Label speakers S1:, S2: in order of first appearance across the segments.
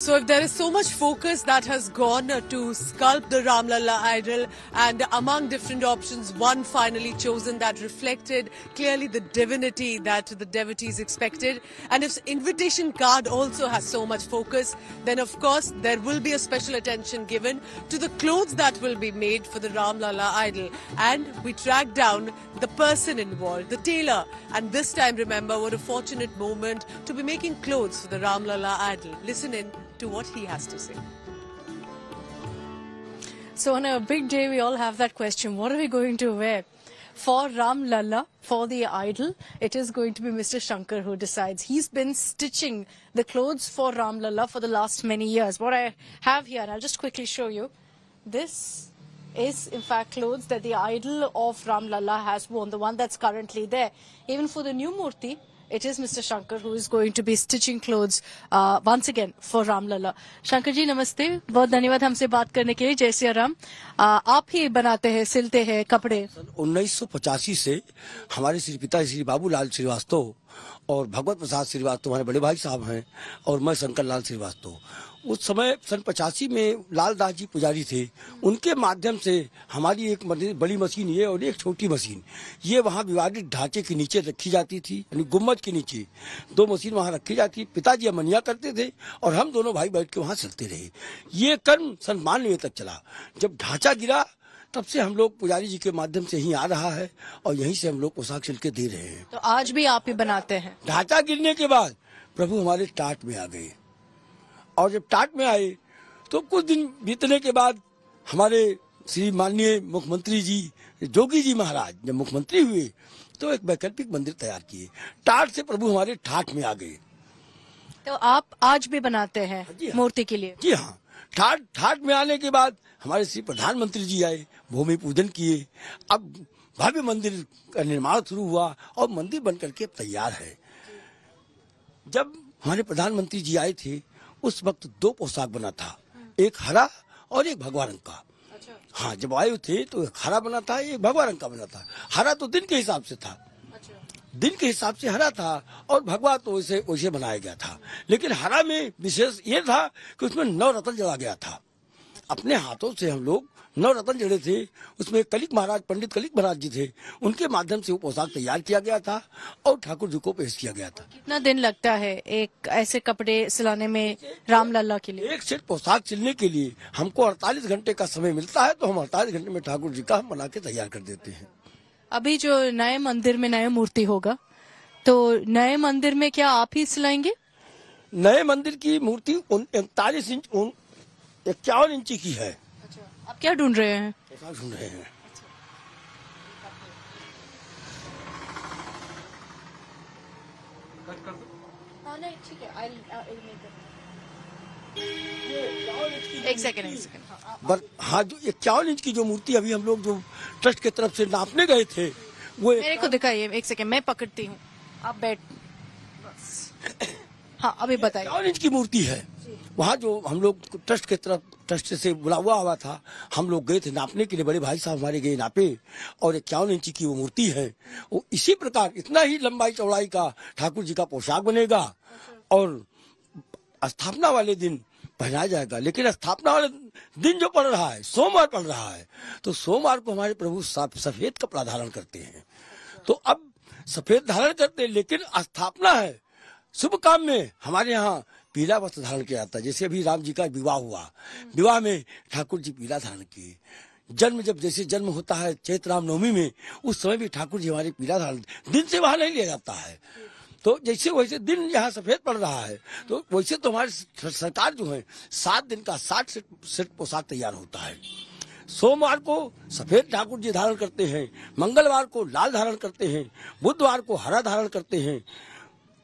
S1: So if there is so much focus that has gone to sculpt the Ramlala idol and among different options, one finally chosen that reflected clearly the divinity that the devotees expected. And if invitation card also has so much focus, then of course there will be a special attention given to the clothes that will be made for the Ramlala idol. And we tracked down the person involved, the tailor. And this time remember what a fortunate moment to be making clothes for the Ramlala idol. Listen in to what he has to say. So on a big day, we all have that question, what are we going to wear? for Ram Lalla, for the idol, it is going to be Mr. Shankar who decides. He's been stitching the clothes for Ram Lalla for the last many years. What I have here, and I'll just quickly show you, this is in fact clothes that the idol of Ram Lalla has worn, the one that's currently there. Even for the new Murthy, it is Mr. Shankar who is going to be stitching clothes uh, once again for Ram Lala. Shankar ji, namaste. बहुत धन्यवाद हमसे बात करने के लिए जय Siya Ram uh, आप ही बनाते हैं सिलते हैं कपड़े
S2: उन्नीस से हमारे श्री पिता श्री बाबूलाल श्रीवास्तव और भगवत प्रसाद श्रीवास्तव हमारे बड़े भाई साहब हैं और मैं शंकर लाल श्रीवास्तव उस समय सन पचासी में लाल दास जी पुजारी थे उनके माध्यम से हमारी एक बड़ी मशीन ये और एक छोटी मशीन ये वहाँ विवादित ढांचे के नीचे रखी जाती थी यानी गुम्बद के नीचे दो मशीन वहाँ रखी जाती पिताजी अमनिया करते थे और हम दोनों भाई बैठ के वहाँ चलते रहे ये कर्म सन मानवे तक चला जब ढांचा गिरा तब से हम लोग पुजारी जी के माध्यम से ही आ रहा है और यहीं से हम लोग पोशाक सिल के दे रहे हैं
S1: तो आज भी आप ही बनाते हैं
S2: ढांचा गिरने के बाद प्रभु हमारे टाट में आ गए और जब टाट में आए तो कुछ दिन बीतने के बाद हमारे श्री माननीय मुख्यमंत्री जी जोगी जी महाराज जब मुख्यमंत्री हुए तो एक वैकल्पिक मंदिर तैयार किए टाट से प्रभु हमारे ठाट में आ गए
S1: तो आप आज भी बनाते हैं हाँ। मूर्ति के लिए
S2: जी हाँ ठाट ठाट में आने के बाद हमारे श्री प्रधानमंत्री जी आए भूमि पूजन किए अब भव्य मंदिर का निर्माण शुरू हुआ और मंदिर बन करके तैयार है जब हमारे प्रधानमंत्री जी आए थे उस वक्त दो पोशाक बना था एक हरा और एक भगवा रंग का अच्छा। हाँ जब आयु थे तो हरा बना था एक भगवा रंग का बना था हरा तो दिन के हिसाब से था अच्छा। दिन के हिसाब से हरा था और भगवा तो इसे उसे बनाया गया था लेकिन हरा में विशेष ये था कि उसमें नौ रतन जला गया था अपने हाथों से हम लोग नवरत्न जड़े थे उसमें कलिक महाराज पंडित कलिक महाराज जी थे उनके माध्यम से वो पोशाक तैयार किया गया था और ठाकुर जी को पेश किया गया था
S1: कितना दिन लगता है एक ऐसे कपड़े सिलाने में रामलला
S2: के लिए एक सेट पोशाक सिलने के लिए हमको अड़तालीस घंटे का समय मिलता है तो हम अड़तालीस घंटे में ठाकुर जी का हम बना के तैयार कर देते हैं
S1: अभी जो नए मंदिर में नया मूर्ति होगा तो नए मंदिर में क्या आप ही सिलाएंगे
S2: नए मंदिर की मूर्ति उनतालीस इंच इक्यावन इंची की है आप क्या ढूंढ रहे हैं ढूंढ रहे हैं हाँ, uh, एक हाँ, हाँ जो इक्यावन इंच की जो मूर्ति अभी हम लोग जो ट्रस्ट की तरफ से नापने गए थे वो मेरे को दिखाइए एक सेकेंड मैं पकड़ती हूँ
S1: आप बैठ हाँ अभी बताइए इक्यावन इंच की मूर्ति
S2: है वहाँ जो हम लोग ट्रस्ट के तरफ ट्रस्ट से बुला हुआ हुआ था हम लोग गए थे नापने के लिए बड़े भाई साहब हमारे गए नापे और इक्यावन इंची की वो मूर्ति है वो इसी प्रकार इतना ही लंबाई चौड़ाई का ठाकुर जी का पोशाक बनेगा और स्थापना वाले दिन पहनाया जाएगा लेकिन स्थापना वाले दिन जो पड़ रहा है सोमवार पड़ रहा है तो सोमवार को हमारे प्रभु सफेद कपड़ा धारण करते हैं तो अब सफेद धारण करते हैं लेकिन स्थापना है शुभ काम में हमारे यहाँ पीला वस्त्र धारण किया जाता है जैसे अभी राम जी का विवाह हुआ विवाह में ठाकुर जी पीला धारण किए जन्म जब जैसे जन्म होता है राम रामनवमी में उस समय भी ठाकुर जी हमारे पीला धारण दिन से बाहर नहीं लिया जाता है तो जैसे वैसे दिन यहाँ सफेद पड़ रहा है तो वैसे तो हमारे सरकार जो है सात दिन का साठ सेट पोशाक तैयार होता है सोमवार को सफेद ठाकुर जी धारण करते हैं मंगलवार को लाल धारण करते हैं बुधवार को हरा धारण करते हैं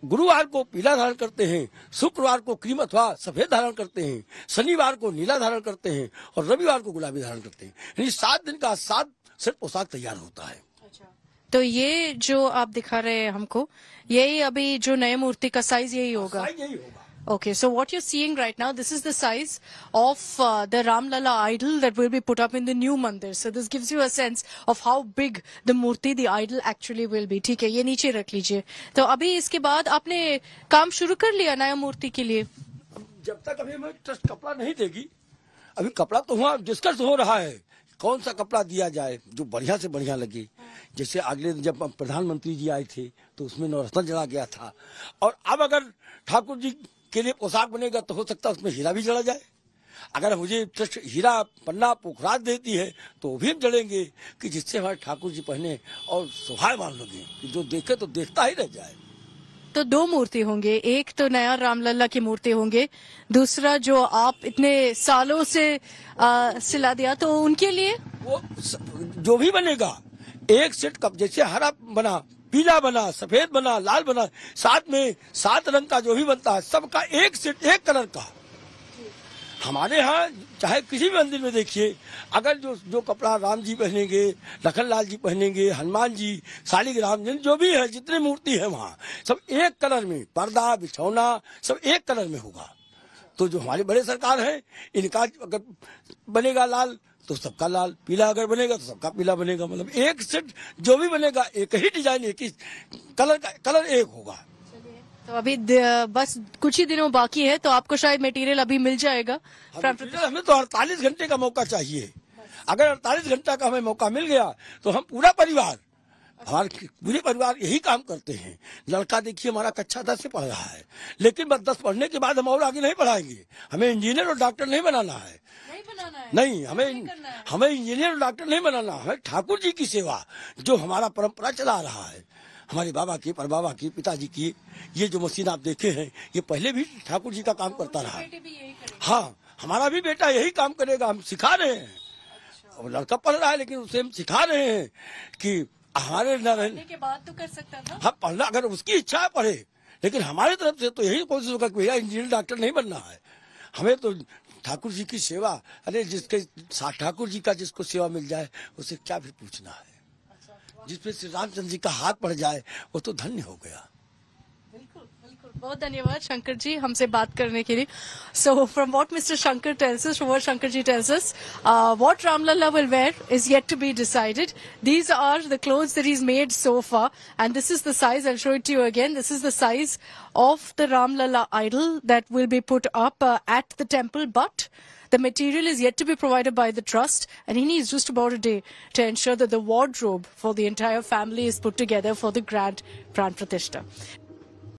S2: गुरुवार को पीला धारण करते हैं शुक्रवार को क्रीम अथवा सफेद धारण करते हैं शनिवार को नीला धारण करते हैं और रविवार को गुलाबी धारण करते हैं यानी सात दिन का सात सिर्फ पोशाक तैयार होता है अच्छा।
S1: तो ये जो आप दिखा रहे हैं हमको यही अभी जो नए मूर्ति का साइज यही होगा साइज यही होगा Okay, so what you're seeing right now, this is the size of uh, the Ramlala idol that will be put up in the new mandir. So this gives you a sense of how big the murti, the idol actually will be. ठीक है, ये नीचे रख लीजिए. तो अभी इसके बाद आपने काम शुरू कर लिया नया मूर्ति के लिए.
S2: जब तक अभी हमें ट्रस्ट कपड़ा नहीं देगी, अभी कपड़ा तो वहाँ डिस्कस हो रहा है. कौन सा कपड़ा दिया जाए जो बढ़िया से बढ़िया लगे जैसे अगले जब प्रधानमंत्री जी आए थे तो उसमें नौरत्न जला गया था और अब अगर ठाकुर जी के लिए पोशाक बनेगा तो हो सकता है उसमें हीरा भी जड़ा जाए अगर मुझे ट्रस्ट हीरा पन्ना पोखराज देती है तो वो भी हम जड़ेंगे कि जिससे हमारे ठाकुर जी पहने और मान लगे कि जो देखे तो देखता ही रह जाए
S1: तो दो मूर्ति होंगे एक तो नया रामलला की मूर्ति होंगे दूसरा जो आप इतने सालों से आ, सिला दिया तो उनके लिए
S2: वो जो भी बनेगा एक सेट कप जैसे हरा बना पीला बना सफेद बना लाल बना साथ में सात रंग का जो भी बनता है सबका एक सेट एक कलर का हमारे यहाँ चाहे किसी भी मंदिर में देखिए अगर जो जो कपड़ा राम जी पहनेंगे लखन लाल जी पहनेंगे हनुमान जी शालिग्राम जी जो भी है जितनी मूर्ति है वहाँ सब एक कलर में पर्दा बिछौना सब एक कलर में होगा तो जो हमारे बड़े सरकार है इनका अगर बनेगा लाल तो सबका लाल पीला अगर बनेगा तो सबका पीला बनेगा मतलब एक सेट जो भी बनेगा एक ही डिजाइन एक ही कलर का कलर एक होगा
S1: तो अभी बस कुछ ही दिनों बाकी है तो आपको शायद मटेरियल अभी मिल जाएगा
S2: हाँ, हमें तो अड़तालीस घंटे का मौका चाहिए अगर अड़तालीस घंटा का हमें मौका मिल गया तो हम पूरा परिवार हमारे पूरे परिवार यही काम करते हैं लड़का देखिए हमारा कक्षा दस से पढ़ रहा है लेकिन बस दस पढ़ने के बाद हम और आगे नहीं पढ़ाएंगे हमें इंजीनियर और डॉक्टर नहीं बनाना है बनाना है नहीं हमें हमें इंजीनियर डॉक्टर नहीं बनाना हमें ठाकुर जी की सेवा जो हमारा परंपरा चला रहा है हमारे बाबा की पर बाबा की पिताजी की ये जो मशीन आप देखे हैं ये पहले भी ठाकुर जी का काम तो करता रहा हाँ हमारा भी बेटा यही काम करेगा हम सिखा रहे हैं अच्छा। लड़का पढ़ रहा है लेकिन उसे हम सिखा रहे हैं कि हमारे न
S1: के बाद तो कर सकता था हाँ
S2: पढ़ना अगर उसकी इच्छा है पढ़े लेकिन हमारे तरफ से तो यही कोशिश होगा कि भैया इंजीनियर डॉक्टर नहीं बनना है हमें तो ठाकुर जी की सेवा अरे जिसके साथ ठाकुर जी का जिसको सेवा मिल जाए उसे क्या भी पूछना है जिसपे श्री रामचंद्र जी का हाथ पड़ जाए वो तो धन्य हो गया
S1: बहुत धन्यवाद शंकर जी हमसे बात करने के लिए so from what mister Shankar tells what Shankar ji tells what Ramlala will wear is yet to be decided these are the clothes that is made so far and this is the size I show it you again this is the size of the Ramlala idol that will be put up at the temple but The material is yet to be provided by the trust, and he needs just about a day to ensure that the wardrobe for the entire family is put together for the grand Pran Pratishta.